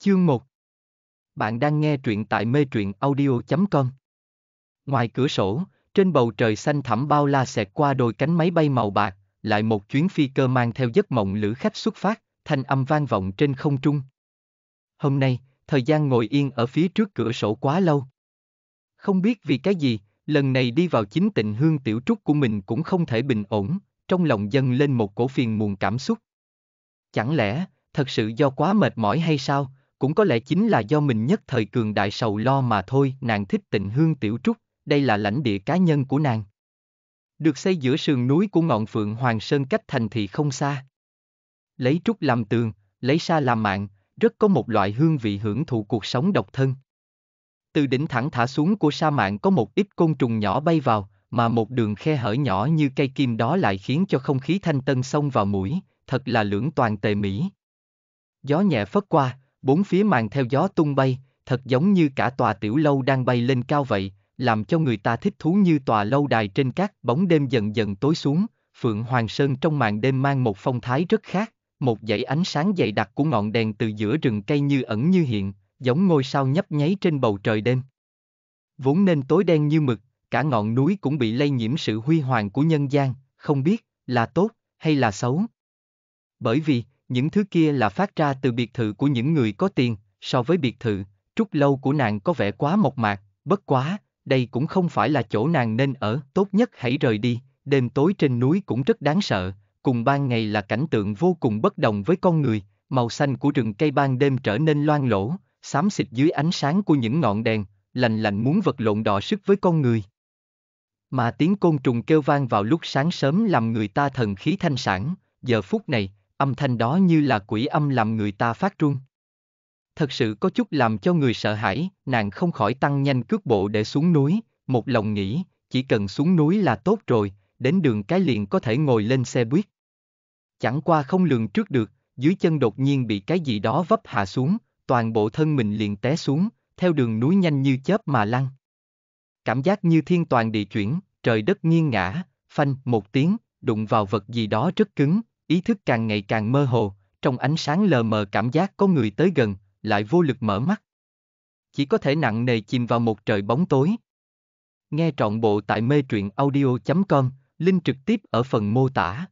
Chương 1 Bạn đang nghe truyện tại mê truyện audio.com Ngoài cửa sổ, trên bầu trời xanh thẳm bao la xẹt qua đôi cánh máy bay màu bạc, lại một chuyến phi cơ mang theo giấc mộng lữ khách xuất phát, thanh âm vang vọng trên không trung. Hôm nay, thời gian ngồi yên ở phía trước cửa sổ quá lâu. Không biết vì cái gì, lần này đi vào chính tịnh hương tiểu trúc của mình cũng không thể bình ổn, trong lòng dâng lên một cổ phiền muộn cảm xúc. Chẳng lẽ, thật sự do quá mệt mỏi hay sao, cũng có lẽ chính là do mình nhất thời cường đại sầu lo mà thôi, nàng thích tịnh hương tiểu trúc, đây là lãnh địa cá nhân của nàng. Được xây giữa sườn núi của ngọn phượng Hoàng Sơn cách thành thì không xa. Lấy trúc làm tường, lấy sa làm mạng, rất có một loại hương vị hưởng thụ cuộc sống độc thân. Từ đỉnh thẳng thả xuống của sa mạng có một ít côn trùng nhỏ bay vào, mà một đường khe hở nhỏ như cây kim đó lại khiến cho không khí thanh tân xông vào mũi, thật là lưỡng toàn tề mỹ. Gió nhẹ phất qua, bốn phía màn theo gió tung bay, thật giống như cả tòa tiểu lâu đang bay lên cao vậy, làm cho người ta thích thú như tòa lâu đài trên cát, bóng đêm dần dần tối xuống, Phượng Hoàng Sơn trong màn đêm mang một phong thái rất khác, một dãy ánh sáng dày đặc của ngọn đèn từ giữa rừng cây như ẩn như hiện, giống ngôi sao nhấp nháy trên bầu trời đêm. Vốn nên tối đen như mực, cả ngọn núi cũng bị lây nhiễm sự huy hoàng của nhân gian, không biết là tốt hay là xấu. Bởi vì, những thứ kia là phát ra từ biệt thự của những người có tiền, so với biệt thự, trúc lâu của nàng có vẻ quá mộc mạc, bất quá, đây cũng không phải là chỗ nàng nên ở, tốt nhất hãy rời đi, đêm tối trên núi cũng rất đáng sợ, cùng ban ngày là cảnh tượng vô cùng bất đồng với con người, màu xanh của rừng cây ban đêm trở nên loang lỗ, xám xịt dưới ánh sáng của những ngọn đèn, lành lạnh muốn vật lộn đỏ sức với con người. Mà tiếng côn trùng kêu vang vào lúc sáng sớm làm người ta thần khí thanh sản, giờ phút này, âm thanh đó như là quỷ âm làm người ta phát run. Thật sự có chút làm cho người sợ hãi, nàng không khỏi tăng nhanh cước bộ để xuống núi, một lòng nghĩ, chỉ cần xuống núi là tốt rồi, đến đường cái liền có thể ngồi lên xe buýt. Chẳng qua không lường trước được, dưới chân đột nhiên bị cái gì đó vấp hạ xuống, toàn bộ thân mình liền té xuống, theo đường núi nhanh như chớp mà lăn. Cảm giác như thiên toàn địa chuyển, trời đất nghiêng ngã, phanh một tiếng, đụng vào vật gì đó rất cứng, ý thức càng ngày càng mơ hồ, trong ánh sáng lờ mờ cảm giác có người tới gần, lại vô lực mở mắt. Chỉ có thể nặng nề chìm vào một trời bóng tối. Nghe trọn bộ tại mê truyện audio.com, link trực tiếp ở phần mô tả.